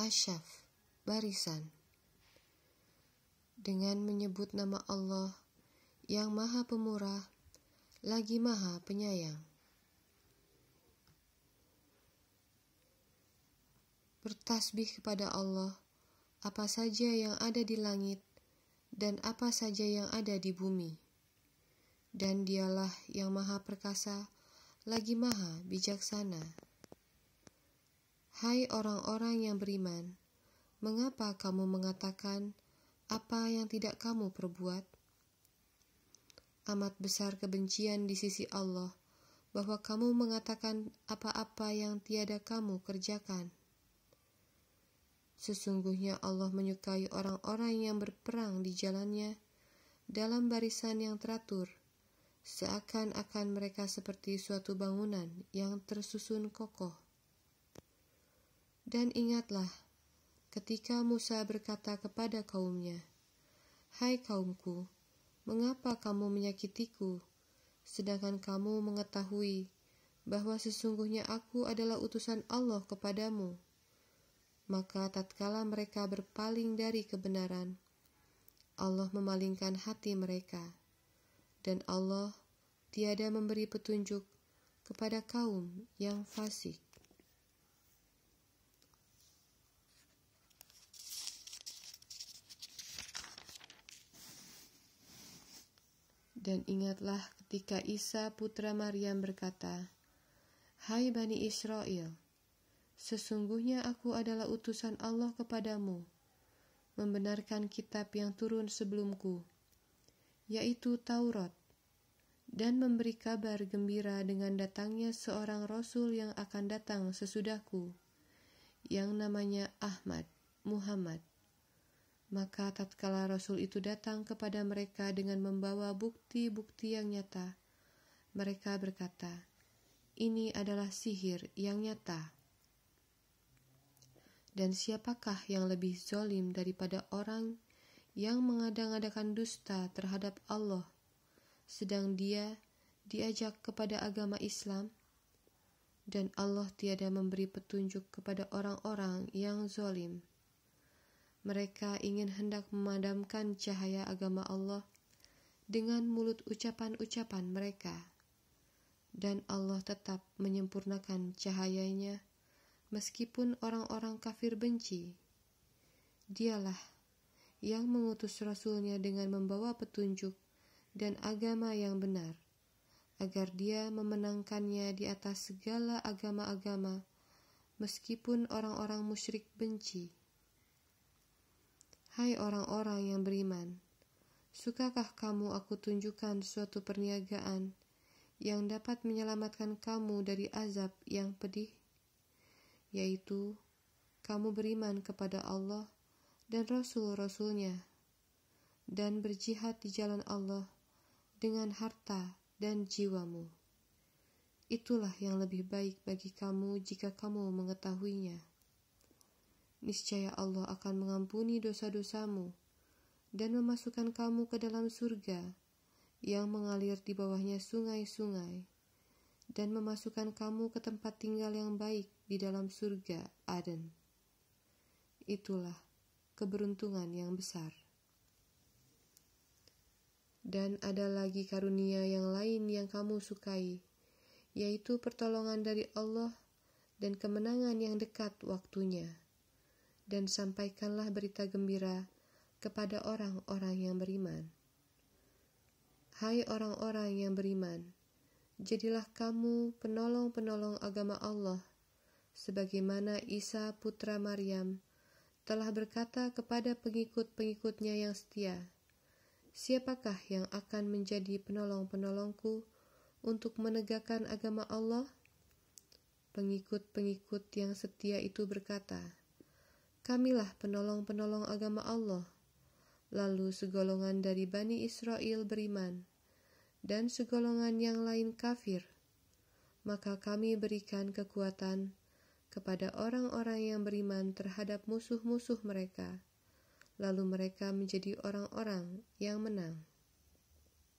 Asyaf, barisan. Dengan menyebut nama Allah yang maha pemurah, lagi maha penyayang. Bertasbih kepada Allah, apa saja yang ada di langit dan apa saja yang ada di bumi. Dan dialah yang maha perkasa, lagi maha bijaksana. Hai orang-orang yang beriman, mengapa kamu mengatakan apa yang tidak kamu perbuat? Amat besar kebencian di sisi Allah bahwa kamu mengatakan apa-apa yang tiada kamu kerjakan. Sesungguhnya Allah menyukai orang-orang yang berperang di jalannya dalam barisan yang teratur, seakan-akan mereka seperti suatu bangunan yang tersusun kokoh. Dan ingatlah, ketika Musa berkata kepada kaumnya, Hai kaumku, mengapa kamu menyakitiku, sedangkan kamu mengetahui bahwa sesungguhnya aku adalah utusan Allah kepadamu? Maka tatkala mereka berpaling dari kebenaran, Allah memalingkan hati mereka, dan Allah tiada memberi petunjuk kepada kaum yang fasik. Dan ingatlah ketika Isa putra Maryam berkata, Hai Bani Israel, sesungguhnya aku adalah utusan Allah kepadamu, membenarkan kitab yang turun sebelumku, yaitu Taurat, dan memberi kabar gembira dengan datangnya seorang rasul yang akan datang sesudahku, yang namanya Ahmad Muhammad. Maka tatkala Rasul itu datang kepada mereka dengan membawa bukti-bukti yang nyata, mereka berkata, "Ini adalah sihir yang nyata." Dan siapakah yang lebih zolim daripada orang yang mengadang-adakan dusta terhadap Allah, sedang dia diajak kepada agama Islam, dan Allah tiada memberi petunjuk kepada orang-orang yang zolim. Mereka ingin hendak memadamkan cahaya agama Allah dengan mulut ucapan-ucapan mereka. Dan Allah tetap menyempurnakan cahayanya meskipun orang-orang kafir benci. Dialah yang mengutus Rasulnya dengan membawa petunjuk dan agama yang benar, agar dia memenangkannya di atas segala agama-agama, meskipun orang-orang musyrik benci. Hai orang-orang yang beriman, sukakah kamu aku tunjukkan suatu perniagaan yang dapat menyelamatkan kamu dari azab yang pedih? Yaitu, kamu beriman kepada Allah dan Rasul-Rasulnya, dan berjihad di jalan Allah dengan harta dan jiwamu. Itulah yang lebih baik bagi kamu jika kamu mengetahuinya niscaya Allah akan mengampuni dosa-dosamu dan memasukkan kamu ke dalam surga yang mengalir di bawahnya sungai-sungai dan memasukkan kamu ke tempat tinggal yang baik di dalam surga Aden. Itulah keberuntungan yang besar. Dan ada lagi karunia yang lain yang kamu sukai, yaitu pertolongan dari Allah dan kemenangan yang dekat waktunya dan sampaikanlah berita gembira kepada orang-orang yang beriman. Hai orang-orang yang beriman, jadilah kamu penolong-penolong agama Allah, sebagaimana Isa putra Maryam telah berkata kepada pengikut-pengikutnya yang setia, Siapakah yang akan menjadi penolong-penolongku untuk menegakkan agama Allah? Pengikut-pengikut yang setia itu berkata, Kamilah penolong-penolong agama Allah. Lalu segolongan dari Bani Israel beriman, dan segolongan yang lain kafir. Maka kami berikan kekuatan kepada orang-orang yang beriman terhadap musuh-musuh mereka. Lalu mereka menjadi orang-orang yang menang.